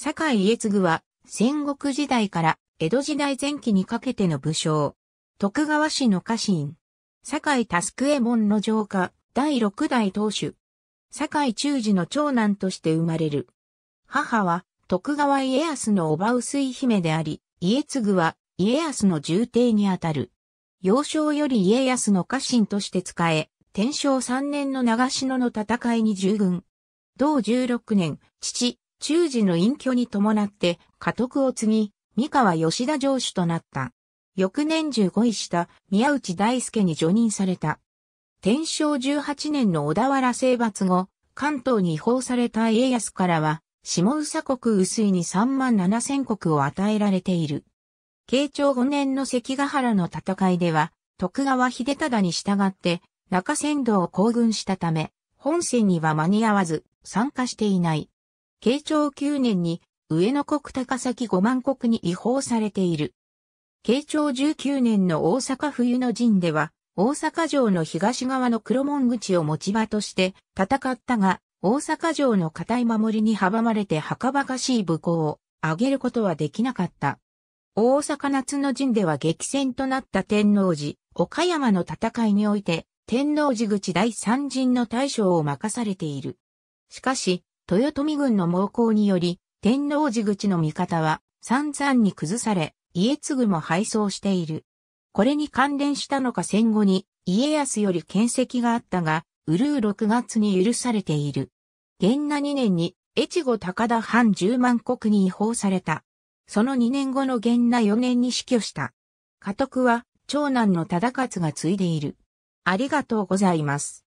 坂井家継は、戦国時代から江戸時代前期にかけての武将。徳川氏の家臣。坂井佑右衛門の城下、第六代当主。坂井忠治の長男として生まれる。母は、徳川家康の叔母薄い姫であり、家継は、家康の重帝にあたる。幼少より家康の家臣として仕え、天正三年の長篠の戦いに従軍。同十六年、父、中寺の隠居に伴って家督を継ぎ、三河吉田城主となった。翌年15位した宮内大輔に除任された。天正18年の小田原征伐後、関東に違法された家康からは、下宇佐国薄いに3万7千国を与えられている。慶長5年の関ヶ原の戦いでは、徳川秀忠に従って中山道を行軍したため、本戦には間に合わず参加していない。慶長9年に上野国高崎5万国に違法されている。慶長19年の大阪冬の陣では、大阪城の東側の黒門口を持ち場として戦ったが、大阪城の固い守りに阻まれて場かしい武功を上げることはできなかった。大阪夏の陣では激戦となった天王寺、岡山の戦いにおいて、天王寺口第三陣の大将を任されている。しかし、豊臣軍の猛攻により、天王寺口の味方は散々に崩され、家継も敗走している。これに関連したのか戦後に家康より建石があったが、うるう6月に許されている。元那2年に越後高田藩10万国に違法された。その2年後の元那4年に死去した。家督は長男の忠勝が継いでいる。ありがとうございます。